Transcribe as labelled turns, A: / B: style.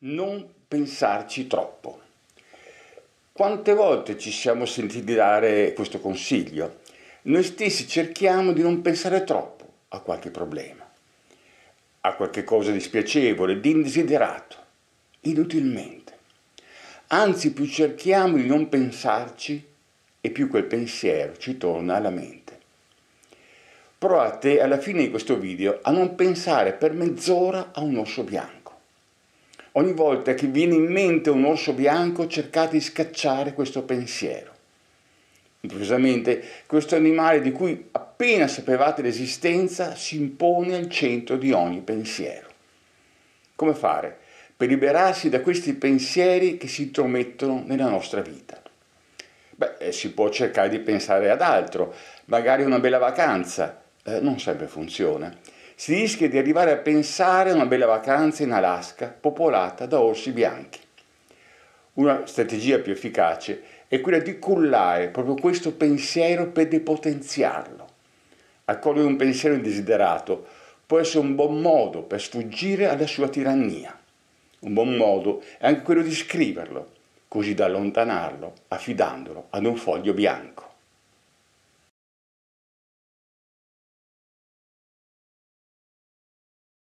A: non pensarci troppo. Quante volte ci siamo sentiti dare questo consiglio? Noi stessi cerchiamo di non pensare troppo a qualche problema, a qualche cosa di spiacevole, di indesiderato, inutilmente. Anzi, più cerchiamo di non pensarci e più quel pensiero ci torna alla mente. Provate alla fine di questo video a non pensare per mezz'ora a un osso bianco Ogni volta che viene in mente un orso bianco cercate di scacciare questo pensiero. Improvvisamente questo animale di cui appena sapevate l'esistenza si impone al centro di ogni pensiero. Come fare per liberarsi da questi pensieri che si intromettono nella nostra vita? Beh, eh, si può cercare di pensare ad altro, magari una bella vacanza, eh, non sempre funziona si rischia di arrivare a pensare a una bella vacanza in Alaska popolata da orsi bianchi. Una strategia più efficace è quella di cullare proprio questo pensiero per depotenziarlo. Accogliere un pensiero indesiderato può essere un buon modo per sfuggire alla sua tirannia. Un buon modo è anche quello di scriverlo, così da allontanarlo affidandolo ad un foglio bianco.